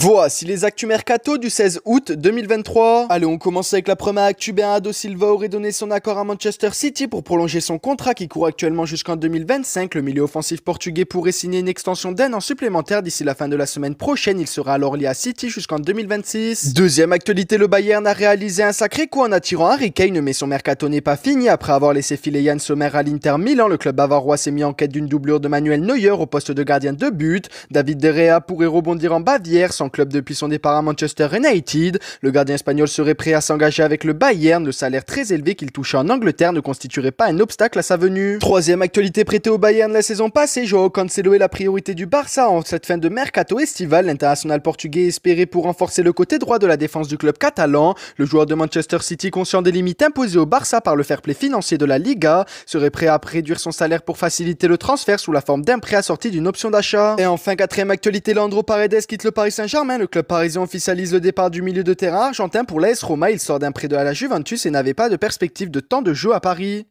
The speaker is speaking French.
Voici les actus mercato du 16 août 2023. Allez, on commence avec la première actu. Bernardo Silva aurait donné son accord à Manchester City pour prolonger son contrat qui court actuellement jusqu'en 2025. Le milieu offensif portugais pourrait signer une extension d'un an supplémentaire d'ici la fin de la semaine prochaine. Il sera alors lié à City jusqu'en 2026. Deuxième actualité, le Bayern a réalisé un sacré coup en attirant Harry Kane, mais son mercato n'est pas fini. Après avoir laissé filer Yann Sommer à l'Inter Milan, le club bavarois s'est mis en quête d'une doublure de Manuel Neuer au poste de gardien de but. David De Rea pourrait rebondir en Bavière club depuis son départ à Manchester United. Le gardien espagnol serait prêt à s'engager avec le Bayern. Le salaire très élevé qu'il touche en Angleterre ne constituerait pas un obstacle à sa venue. Troisième actualité prêtée au Bayern la saison passée, Joao Cancelo est la priorité du Barça en cette fin de mercato estival. L'international portugais espéré pour renforcer le côté droit de la défense du club catalan. Le joueur de Manchester City, conscient des limites imposées au Barça par le fair play financier de la Liga, serait prêt à réduire son salaire pour faciliter le transfert sous la forme d'un prêt assorti d'une option d'achat. Et enfin, quatrième actualité, Landro Paredes quitte le Paris saint Hein, le club parisien officialise le départ du milieu de terrain argentin pour l'AS Roma. Il sort d'un prêt de la Juventus et n'avait pas de perspective de temps de jeu à Paris.